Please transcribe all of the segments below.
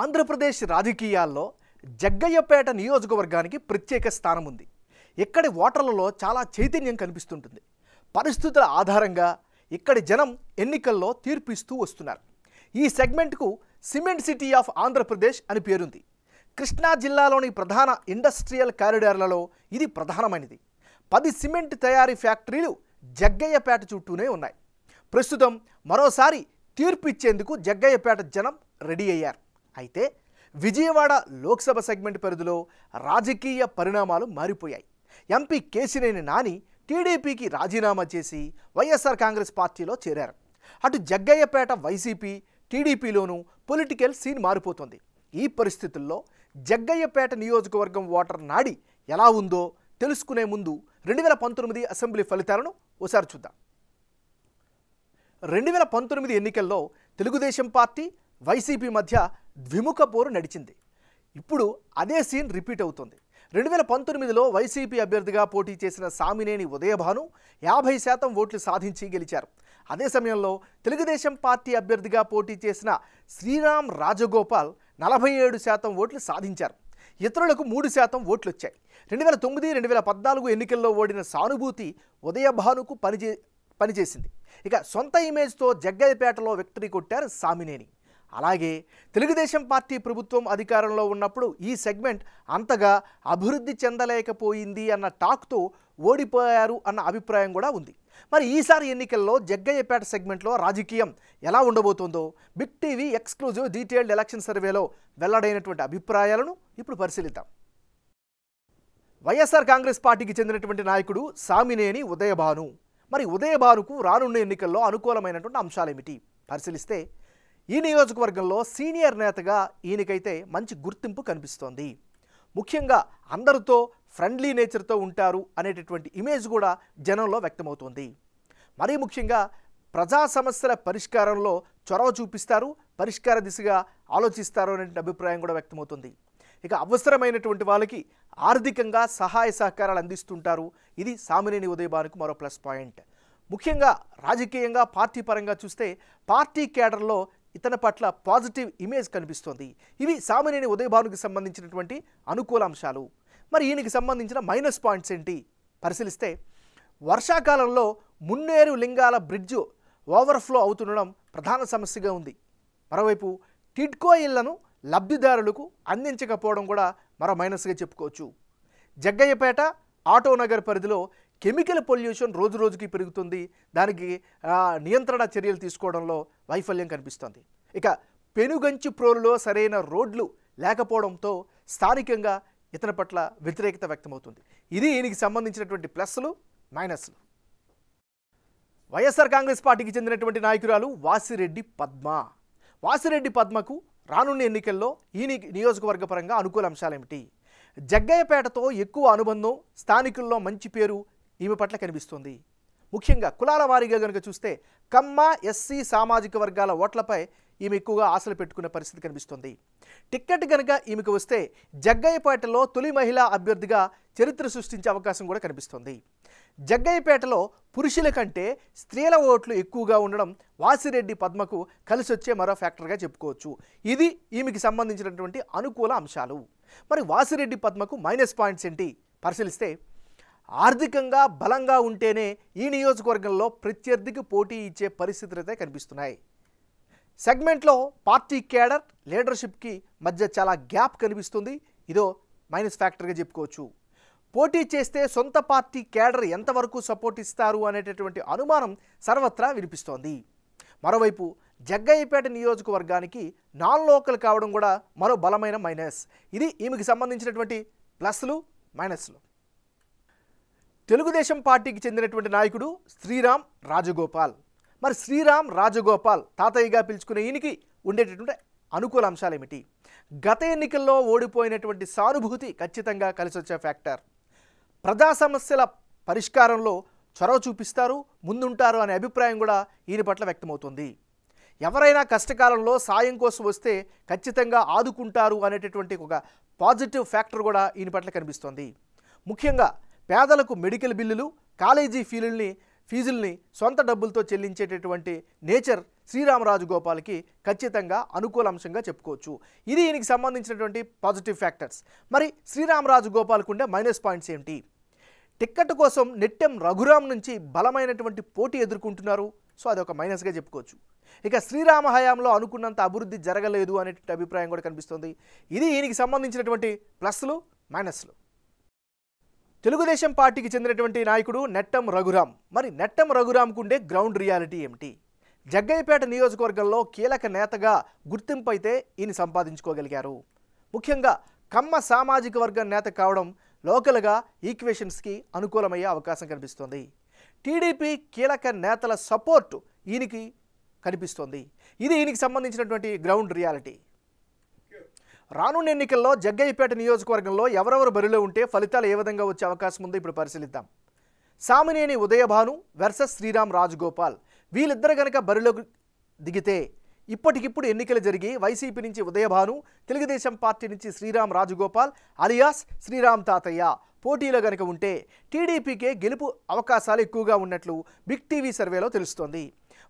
ఆంధ్రప్రదేశ్ రాజకీయాల్లో జగ్గయ్యపేట నియోజకవర్గానికి ప్రత్యేక స్థానం ఉంది ఇక్కడి ఓటర్లలో చాలా చైతన్యం కనిపిస్తుంటుంది పరిస్థితుల ఆధారంగా ఇక్కడి జనం ఎన్నికల్లో తీర్పిస్తూ వస్తున్నారు ఈ సెగ్మెంట్కు సిమెంట్ సిటీ ఆఫ్ ఆంధ్రప్రదేశ్ అని పేరుంది కృష్ణా జిల్లాలోని ప్రధాన ఇండస్ట్రియల్ కారిడార్లలో ఇది ప్రధానమైనది పది సిమెంట్ తయారీ ఫ్యాక్టరీలు జగ్గయ్యపేట చుట్టూనే ఉన్నాయి ప్రస్తుతం మరోసారి తీర్పు ఇచ్చేందుకు జగ్గయ్యపేట జనం రెడీ అయ్యారు అయితే విజయవాడ లోక్సభ సెగ్మెంట్ పరిధిలో రాజకీయ పరిణామాలు మారిపోయాయి ఎంపీ కేశినేని నాని టీడీపీకి రాజీనామా చేసి వైఎస్ఆర్ కాంగ్రెస్ పార్టీలో చేరారు అటు జగ్గయ్యపేట వైసీపీ టీడీపీలోనూ పొలిటికల్ సీన్ మారిపోతుంది ఈ పరిస్థితుల్లో జగ్గయ్యపేట నియోజకవర్గం ఓటర్ నాడి ఎలా ఉందో తెలుసుకునే ముందు రెండు వేల పంతొమ్మిది అసెంబ్లీ ఫలితాలను ఓసారి చూద్దాం రెండు వేల పంతొమ్మిది ఎన్నికల్లో తెలుగుదేశం పార్టీ వైసీపీ మధ్య ద్విముఖ పోరు నడిచింది ఇప్పుడు అదే సీన్ రిపీట్ అవుతుంది రెండు వేల పంతొమ్మిదిలో వైసీపీ అభ్యర్థిగా పోటీ చేసిన సామినేని ఉదయభాను యాభై శాతం ఓట్లు సాధించి గెలిచారు అదే సమయంలో తెలుగుదేశం పార్టీ అభ్యర్థిగా పోటీ చేసిన శ్రీరామ్ రాజగోపాల్ నలభై ఏడు శాతం ఓట్లు సాధించారు ఇతరులకు మూడు శాతం ఓట్లు వచ్చాయి రెండు వేల తొమ్మిది రెండు వేల పద్నాలుగు ఎన్నికల్లో ఓడిన సానుభూతి ఉదయభానుకు పనిచే పనిచేసింది ఇక సొంత ఇమేజ్తో జగ్గయ్యపేటలో విక్టరీ కొట్టారు సామినేని అలాగే తెలుగుదేశం పార్టీ ప్రభుత్వం అధికారంలో ఉన్నప్పుడు ఈ సెగ్మెంట్ అంతగా అభివృద్ధి చెందలేకపోయింది అన్న టాక్తో ఓడిపోయారు అన్న అభిప్రాయం కూడా ఉంది మరి ఈసారి ఎన్నికల్లో జగ్గయ్యపేట సెగ్మెంట్లో రాజకీయం ఎలా ఉండబోతుందో big TV exclusive detailed election సర్వేలో వెల్లడైనటువంటి అభిప్రాయాలను ఇప్పుడు పరిశీలిద్దాం వైఎస్ఆర్ కాంగ్రెస్ పార్టీకి చెందినటువంటి నాయకుడు సామినేని ఉదయభాను మరి ఉదయభానుకు రానున్న ఎన్నికల్లో అనుకూలమైనటువంటి అంశాలేమిటి పరిశీలిస్తే ఈ నియోజకవర్గంలో సీనియర్ నేతగా ఈయనకైతే మంచి గుర్తింపు కనిపిస్తోంది ముఖ్యంగా అందరితో ఫ్రెండ్లీ నేచర్తో ఉంటారు అనేటటువంటి ఇమేజ్ కూడా జనంలో వ్యక్తమవుతోంది మరీ ముఖ్యంగా ప్రజా సమస్యల పరిష్కారంలో చొరవ చూపిస్తారు పరిష్కార దిశగా ఆలోచిస్తారు అనే అభిప్రాయం కూడా వ్యక్తమవుతుంది ఇక అవసరమైనటువంటి వాళ్ళకి ఆర్థికంగా సహాయ సహకారాలు అందిస్తుంటారు ఇది సామినేని ఉదయభానుకు మరో ప్లస్ పాయింట్ ముఖ్యంగా రాజకీయంగా పార్టీ పరంగా చూస్తే పార్టీ కేడర్లో ఇతని పట్ల పాజిటివ్ ఇమేజ్ కనిపిస్తోంది ఇవి సామాన్యుని ఉదయభానుకి సంబంధించినటువంటి అనుకూల అంశాలు మరి ఈయనకి సంబంధించిన మైనస్ పాయింట్స్ ఏంటి పరిశీలిస్తే వర్షాకాలంలో మున్నేరు లింగాల బ్రిడ్జ్ ఓవర్ఫ్లో అవుతుండడం ప్రధాన సమస్యగా ఉంది మరోవైపు టిడ్కో ఇళ్లను లబ్ధిదారులకు అందించకపోవడం కూడా మరో మైనస్గా చెప్పుకోవచ్చు జగ్గయ్యపేట ఆటోనగర్ పరిధిలో కెమికల్ పొల్యూషన్ రోజు రోజుకి పెరుగుతుంది దానికి నియంత్రణ చర్యలు తీసుకోవడంలో వైఫల్యం కనిపిస్తోంది ఇక పెనుగంచి ప్రోలులో సరైన రోడ్లు లేకపోవడంతో స్థానికంగా ఇతని పట్ల వ్యతిరేకత వ్యక్తమవుతుంది ఇది ఈయనకి సంబంధించినటువంటి ప్లస్లు మైనస్లు వైఎస్ఆర్ కాంగ్రెస్ పార్టీకి చెందినటువంటి నాయకురాలు వాసిరెడ్డి పద్మ వాసిరెడ్డి పద్మకు రానున్న ఎన్నికల్లో ఈ నియోజకవర్గ పరంగా అనుకూల అంశాలేమిటి జగ్గయ్యపేటతో ఎక్కువ అనుబంధం స్థానికుల్లో మంచి పేరు ఈమె పట్ల కనిపిస్తుంది ముఖ్యంగా కులాల వారీగా కనుక చూస్తే కమ్మ ఎస్సీ సామాజిక వర్గాల ఓట్లపై ఈమె ఎక్కువగా ఆశలు పెట్టుకునే పరిస్థితి కనిపిస్తుంది టిక్కెట్ కనుక ఈమెకు వస్తే జగ్గయ్యపేటలో తొలి మహిళా అభ్యర్థిగా చరిత్ర సృష్టించే అవకాశం కూడా కనిపిస్తుంది జగ్గయ్యపేటలో పురుషుల కంటే స్త్రీల ఓట్లు ఎక్కువగా ఉండడం వాసిరెడ్డి పద్మకు కలిసి వచ్చే మరో ఫ్యాక్టర్గా చెప్పుకోవచ్చు ఇది ఈమెకి సంబంధించినటువంటి అనుకూల అంశాలు మరి వాసిరెడ్డి పద్మకు మైనస్ పాయింట్స్ ఏంటి పరిశీలిస్తే ఆర్థికంగా బలంగా ఉంటేనే ఈ నియోజకవర్గంలో ప్రత్యర్థికి పోటీ ఇచ్చే పరిస్థితులు అయితే కనిపిస్తున్నాయి సెగ్మెంట్లో పార్టీ క్యాడర్ లీడర్షిప్కి మధ్య చాలా గ్యాప్ కనిపిస్తుంది ఇదో మైనస్ ఫ్యాక్టర్గా చెప్పుకోవచ్చు పోటీ చేస్తే సొంత పార్టీ క్యాడర్ ఎంతవరకు సపోర్ట్ ఇస్తారు అనేటటువంటి అనుమానం సర్వత్రా వినిపిస్తోంది మరోవైపు జగ్గయ్యపేట నియోజకవర్గానికి నాన్ లోకల్ కావడం కూడా మరో బలమైన మైనస్ ఇది ఈమెకి సంబంధించినటువంటి ప్లస్లు మైనస్లు తెలుగుదేశం పార్టీకి చెందినటువంటి నాయకుడు శ్రీరామ్ రాజగోపాల్ మరి శ్రీరామ్ రాజగోపాల్ తాతయ్యగా పిలుచుకునే ఈయనకి ఉండేటటువంటి అనుకూల అంశాలు ఏమిటి గత ఎన్నికల్లో ఓడిపోయినటువంటి సానుభూతి ఖచ్చితంగా కలిసొచ్చే ఫ్యాక్టర్ ప్రజా సమస్యల పరిష్కారంలో చొరవ చూపిస్తారు ముందుంటారు అనే అభిప్రాయం కూడా ఈయన పట్ల వ్యక్తమవుతుంది ఎవరైనా కష్టకాలంలో సాయం కోసం వస్తే ఖచ్చితంగా ఆదుకుంటారు అనేటటువంటి ఒక పాజిటివ్ ఫ్యాక్టర్ కూడా ఈయన పట్ల కనిపిస్తోంది ముఖ్యంగా పేదలకు మెడికల్ బిల్లులు కాలేజీ ఫీజుల్ని ఫీజుల్ని సొంత డబ్బులతో చెల్లించేటటువంటి నేచర్ శ్రీరామరాజు గోపాల్కి ఖచ్చితంగా అనుకూల అంశంగా చెప్పుకోవచ్చు ఇది ఈయనకి సంబంధించినటువంటి పాజిటివ్ ఫ్యాక్టర్స్ మరి శ్రీరామరాజు గోపాల్కు ఉండే మైనస్ పాయింట్స్ ఏమిటి టిక్కెట్ కోసం నెట్టెం రఘురాం నుంచి బలమైనటువంటి పోటీ ఎదుర్కొంటున్నారు సో అదొక మైనస్గా చెప్పుకోవచ్చు ఇక శ్రీరామ హయాంలో అనుకున్నంత అభివృద్ధి జరగలేదు అనేటువంటి అభిప్రాయం కూడా కనిపిస్తుంది ఇది ఈయనకి సంబంధించినటువంటి ప్లస్లు మైనస్లు తెలుగుదేశం పార్టీకి చెందినటువంటి నాయకుడు నెట్టం రఘురాం మరి నెట్టం రఘురాంకు ఉండే గ్రౌండ్ రియాలిటీ ఏమిటి జగ్గయ్యపేట నియోజకవర్గంలో కీలక నేతగా గుర్తింపు అయితే ఈయన సంపాదించుకోగలిగారు ముఖ్యంగా కమ్మ సామాజిక వర్గం నేత కావడం లోకల్గా ఈక్వేషన్స్కి అనుకూలమయ్యే అవకాశం కనిపిస్తోంది టీడీపీ కీలక నేతల సపోర్టు ఈయనకి కనిపిస్తోంది ఇది ఈయనకి సంబంధించినటువంటి గ్రౌండ్ రియాలిటీ రానున్న ఎన్నికల్లో జగ్గయ్యపేట నియోజకవర్గంలో ఎవరెవరు బరిలో ఉంటే ఫలితాలు ఏ విధంగా వచ్చే అవకాశం ఉందో ఇప్పుడు పరిశీలిద్దాం సామినేని ఉదయభాను వర్సెస్ శ్రీరామ్ రాజగోపాల్ వీళ్ళిద్దరు కనుక బరిలోకి దిగితే ఇప్పటికిప్పుడు ఎన్నికలు జరిగి వైసీపీ నుంచి ఉదయభాను తెలుగుదేశం పార్టీ నుంచి శ్రీరామ్ రాజగోపాల్ అలియాస్ శ్రీరామ్ తాతయ్య పోటీలో గనక ఉంటే టీడీపీకే గెలుపు అవకాశాలు ఎక్కువగా ఉన్నట్లు బిగ్ టీవీ సర్వేలో తెలుస్తోంది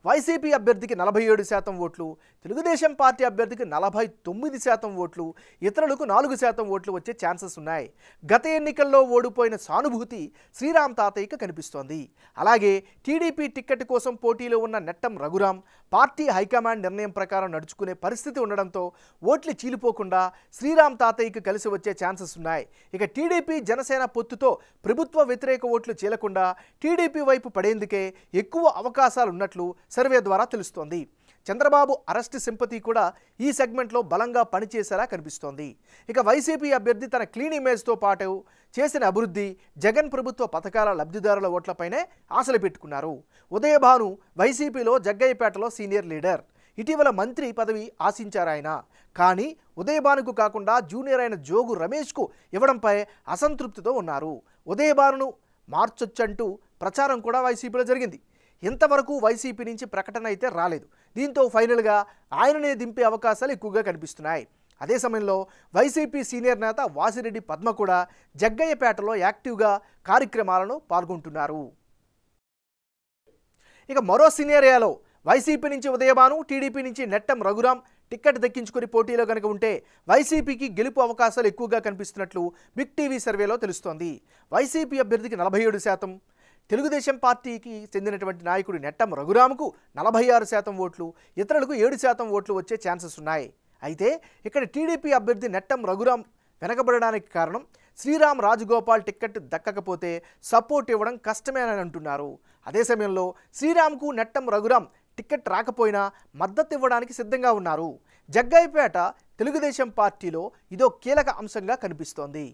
వైసీపీ అభ్యర్థికి నలభై ఏడు శాతం ఓట్లు తెలుగుదేశం పార్టీ అభ్యర్థికి నలభై తొమ్మిది శాతం ఓట్లు ఇతరులకు నాలుగు శాతం ఓట్లు వచ్చే ఛాన్సెస్ ఉన్నాయి గత ఎన్నికల్లో ఓడిపోయిన సానుభూతి శ్రీరామ్ తాతయ్యకి కనిపిస్తోంది అలాగే టీడీపీ టిక్కెట్ కోసం పోటీలో ఉన్న నెట్టం రఘురాం పార్టీ హైకమాండ్ నిర్ణయం ప్రకారం నడుచుకునే పరిస్థితి ఉండడంతో ఓట్లు చీలిపోకుండా శ్రీరామ్ తాతయ్యకి కలిసి వచ్చే ఛాన్సెస్ ఉన్నాయి ఇక టీడీపీ జనసేన పొత్తుతో ప్రభుత్వ వ్యతిరేక ఓట్లు చీలకుండా టీడీపీ వైపు పడేందుకే ఎక్కువ అవకాశాలు ఉన్నట్లు సర్వే ద్వారా తెలుస్తోంది చంద్రబాబు అరెస్ట్ సింపతి కూడా ఈ సెగ్మెంట్లో బలంగా పనిచేసేలా కనిపిస్తోంది ఇక వైసీపీ అభ్యర్థి తన క్లీన్ ఇమేజ్తో పాటు చేసిన అభివృద్ధి జగన్ ప్రభుత్వ పథకాల లబ్ధిదారుల ఓట్లపైనే ఆశలు పెట్టుకున్నారు ఉదయభాను వైసీపీలో జగ్గయ్యపేటలో సీనియర్ లీడర్ ఇటీవల మంత్రి పదవి ఆశించారాయన కానీ ఉదయభానుకు కాకుండా జూనియర్ అయిన జోగు రమేష్కు ఇవ్వడంపై అసంతృప్తితో ఉన్నారు ఉదయభానును మార్చొచ్చంటూ ప్రచారం కూడా వైసీపీలో జరిగింది ఇంతవరకు వైసీపీ నుంచి ప్రకటన అయితే రాలేదు దీంతో ఫైనల్గా ఆయననే దింపే అవకాశాలు ఎక్కువగా కనిపిస్తున్నాయి అదే సమయంలో వైసీపీ సీనియర్ నేత వాసిరెడ్డి పద్మ కూడా జగ్గయ్యపేటలో యాక్టివ్గా కార్యక్రమాలను పాల్గొంటున్నారు ఇక మరో ఏలో వైసీపీ నుంచి ఉదయభాను టీడీపీ నుంచి నెట్టం రఘురాం టిక్కెట్ దక్కించుకుని పోటీలో కనుక ఉంటే వైసీపీకి గెలుపు అవకాశాలు ఎక్కువగా కనిపిస్తున్నట్లు బిగ్ టీవీ సర్వేలో తెలుస్తోంది వైసీపీ అభ్యర్థికి నలభై ఏడు శాతం తెలుగుదేశం పార్టీకి చెందినటువంటి నాయకుడు నెట్టం రఘురాముకు నలభై ఆరు శాతం ఓట్లు ఇతరులకు ఏడు శాతం ఓట్లు వచ్చే ఛాన్సెస్ ఉన్నాయి అయితే ఇక్కడ టీడీపీ అభ్యర్థి నెట్టం రఘురాం వెనకబడడానికి కారణం శ్రీరామ్ రాజగోపాల్ టిక్కెట్ దక్కకపోతే సపోర్ట్ ఇవ్వడం కష్టమేనని అంటున్నారు అదే సమయంలో శ్రీరామ్కు నెట్టం రఘురాం టిక్కెట్ రాకపోయినా మద్దతు ఇవ్వడానికి సిద్ధంగా ఉన్నారు జగ్గైపేట తెలుగుదేశం పార్టీలో ఇదో కీలక అంశంగా కనిపిస్తోంది